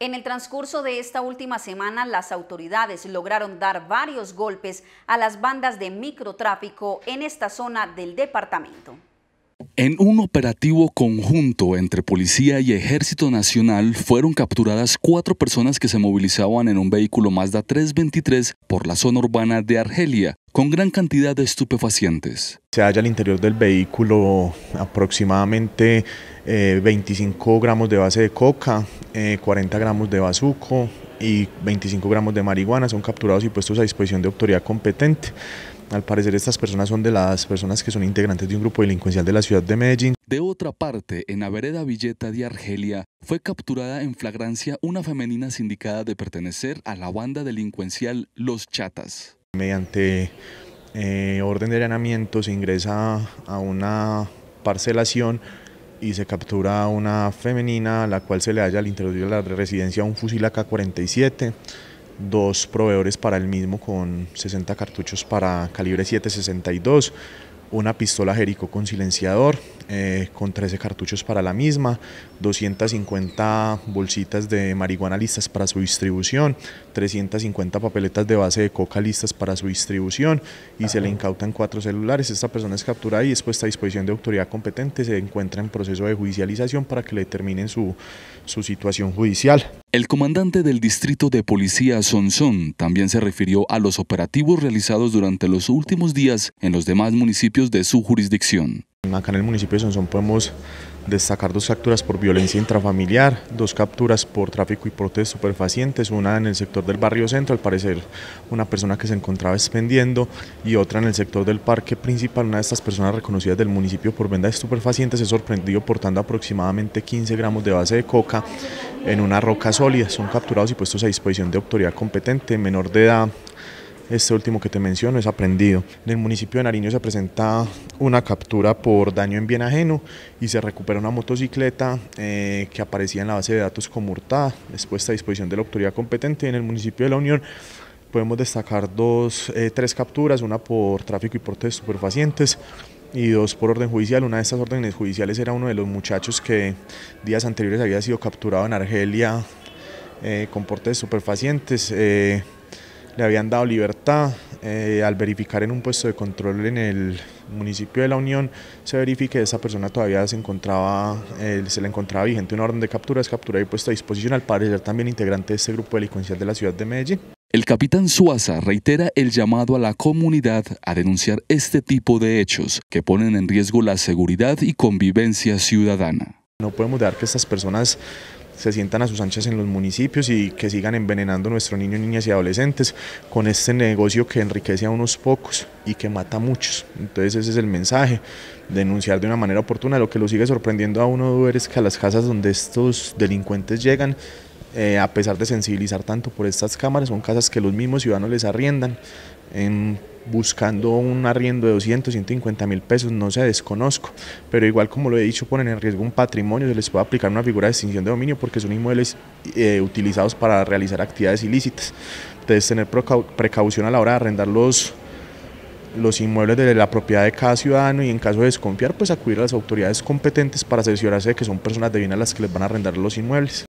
En el transcurso de esta última semana, las autoridades lograron dar varios golpes a las bandas de microtráfico en esta zona del departamento. En un operativo conjunto entre Policía y Ejército Nacional fueron capturadas cuatro personas que se movilizaban en un vehículo Mazda 323 por la zona urbana de Argelia, con gran cantidad de estupefacientes. Se halla al interior del vehículo aproximadamente 25 eh, gramos de base de coca, 40 eh, gramos de bazuco y 25 gramos de marihuana. Son capturados y puestos a disposición de autoridad competente. Al parecer estas personas son de las personas que son integrantes de un grupo delincuencial de la ciudad de Medellín. De otra parte, en la vereda Villeta de Argelia, fue capturada en flagrancia una femenina sindicada de pertenecer a la banda delincuencial Los Chatas. Mediante eh, orden de allanamiento se ingresa a una parcelación y se captura una femenina, a la cual se le halla al interior de la residencia un fusil AK-47, dos proveedores para el mismo con 60 cartuchos para calibre 762, una pistola Jerico con silenciador, eh, con 13 cartuchos para la misma, 250 bolsitas de marihuana listas para su distribución, 350 papeletas de base de coca listas para su distribución y se le incautan cuatro celulares. Esta persona es capturada y después a disposición de autoridad competente se encuentra en proceso de judicialización para que le determinen su situación judicial. El comandante del distrito de policía Sonsón también se refirió a los operativos realizados durante los últimos días en los demás municipios de su jurisdicción. Acá en el municipio de Sonsón podemos destacar dos capturas por violencia intrafamiliar, dos capturas por tráfico y porte de superfacientes, una en el sector del barrio centro, al parecer una persona que se encontraba expendiendo, y otra en el sector del parque principal, una de estas personas reconocidas del municipio por venda de superfacientes se sorprendió portando aproximadamente 15 gramos de base de coca en una roca sólida. Son capturados y puestos a disposición de autoridad competente, menor de edad. Este último que te menciono es aprendido. En el municipio de Nariño se presenta una captura por daño en bien ajeno y se recupera una motocicleta eh, que aparecía en la base de datos como hurtada, puesta a disposición de la autoridad competente. En el municipio de La Unión podemos destacar dos, eh, tres capturas, una por tráfico y porte de superfacientes y dos por orden judicial. Una de estas órdenes judiciales era uno de los muchachos que días anteriores había sido capturado en Argelia eh, con portes superfacientes. Eh, le habían dado libertad. Eh, al verificar en un puesto de control en el municipio de La Unión, se verifique que esa persona todavía se encontraba, se le encontraba vigente una orden de captura, es captura y puesta a disposición, al parecer también integrante de este grupo delincuencial de la ciudad de Medellín. El capitán Suaza reitera el llamado a la comunidad a denunciar este tipo de hechos que ponen en riesgo la seguridad y convivencia ciudadana. No podemos dejar que estas personas se sientan a sus anchas en los municipios y que sigan envenenando a nuestros niños, niñas y adolescentes con este negocio que enriquece a unos pocos y que mata a muchos. Entonces ese es el mensaje, denunciar de una manera oportuna. Lo que lo sigue sorprendiendo a uno es que a las casas donde estos delincuentes llegan eh, a pesar de sensibilizar tanto por estas cámaras, son casas que los mismos ciudadanos les arriendan, en, buscando un arriendo de 200, 150 mil pesos, no se desconozco, pero igual como lo he dicho, ponen en riesgo un patrimonio, se les puede aplicar una figura de extinción de dominio porque son inmuebles eh, utilizados para realizar actividades ilícitas. Entonces, tener precaución a la hora de arrendar los, los inmuebles de la propiedad de cada ciudadano y en caso de desconfiar, pues acudir a las autoridades competentes para asegurarse de que son personas de bien a las que les van a arrendar los inmuebles.